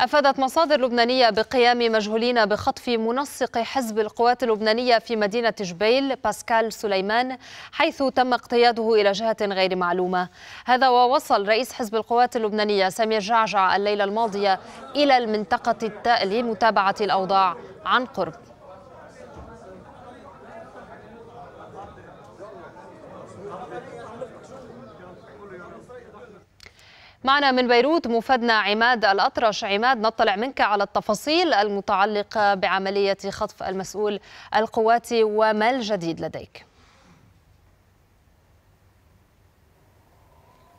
أفادت مصادر لبنانية بقيام مجهولين بخطف منسق حزب القوات اللبنانية في مدينة جبيل باسكال سليمان حيث تم اقتياده إلى جهة غير معلومة هذا ووصل رئيس حزب القوات اللبنانية سمير جعجع الليلة الماضية إلى المنطقة لمتابعة الأوضاع عن قرب معنا من بيروت مفدنا عماد الأطرش عماد نطلع منك على التفاصيل المتعلقة بعملية خطف المسؤول القواتي وما الجديد لديك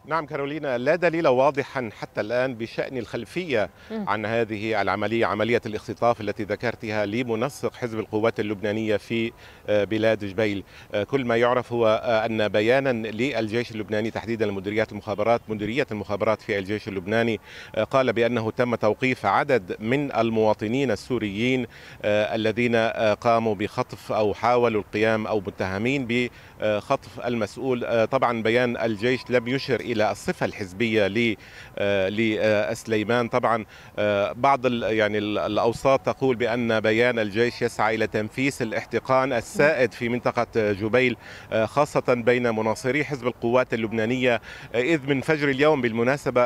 نعم كارولينا لا دليل واضحا حتى الآن بشأن الخلفية عن هذه العملية عملية الاختطاف التي ذكرتها لمنسق حزب القوات اللبنانية في آه، بلاد جبيل آه، كل ما يعرف هو آه، أن بيانا للجيش اللبناني تحديدا لمديريات المخابرات مديرية المخابرات في الجيش اللبناني قال بأنه تم توقيف عدد من المواطنين السوريين الذين قاموا بخطف أو حاولوا القيام أو متهمين بخطف المسؤول طبعا بيان الجيش لم يشر إلى الصفه الحزبيه لسليمان آه، آه، طبعا آه، بعض يعني الاوساط تقول بان بيان الجيش يسعى الى تنفيس الاحتقان السائد في منطقه جبيل خاصه بين مناصري حزب القوات اللبنانيه اذ من فجر اليوم بالمناسبه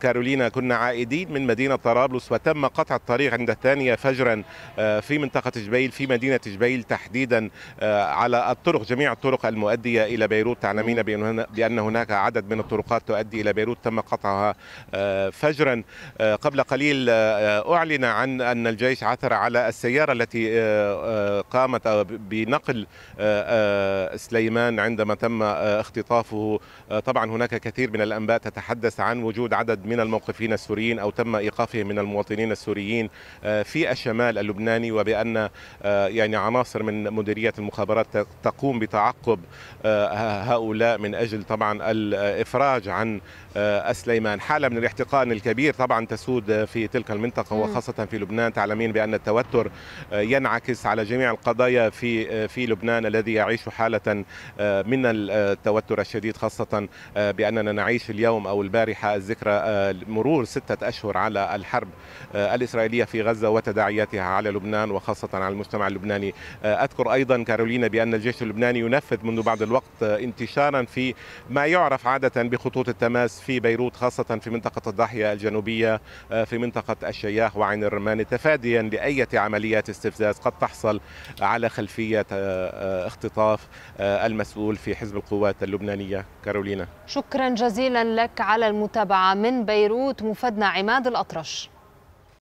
كارولينا كنا عائدين من مدينه طرابلس وتم قطع الطريق عند الثانيه فجرا في منطقه جبيل في مدينه جبيل تحديدا على الطرق جميع الطرق المؤديه الى بيروت تعلمين بان هناك عدد من الطرقات تؤدي إلى بيروت تم قطعها آه، فجرا آه، قبل قليل آه، أعلن عن أن الجيش عثر على السيارة التي قامت بنقل سليمان عندما تم اختطافه طبعا هناك كثير من الأنباء تتحدث عن وجود عدد من الموقفين السوريين أو تم إيقافهم من المواطنين السوريين في الشمال اللبناني وبأن يعني عناصر من مديرية المخابرات تقوم بتعقب هؤلاء من أجل طبعا ال الافراج عن السليمان آه، حاله من الاحتقان الكبير طبعا تسود في تلك المنطقه وخاصه في لبنان تعلمين بان التوتر آه، ينعكس على جميع القضايا في آه، في لبنان الذي يعيش حاله من التوتر الشديد خاصه باننا نعيش اليوم او البارحه الذكرى مرور سته اشهر على الحرب الاسرائيليه في غزه وتداعياتها على لبنان وخاصه على المجتمع اللبناني اذكر ايضا كارولينا بان الجيش اللبناني ينفذ منذ بعض الوقت انتشارا في ما يعرف تعرف عادة بخطوط التماس في بيروت خاصة في منطقة الضاحية الجنوبية آه، في منطقة الشياح وعين الرمان تفاديا لأية عمليات استفزاز قد تحصل على خلفية آه، آه، اختطاف المسؤول في حزب القوات اللبنانية كارولينا شكرا جزيلا لك على المتابعة من بيروت مفدنا عماد الأطرش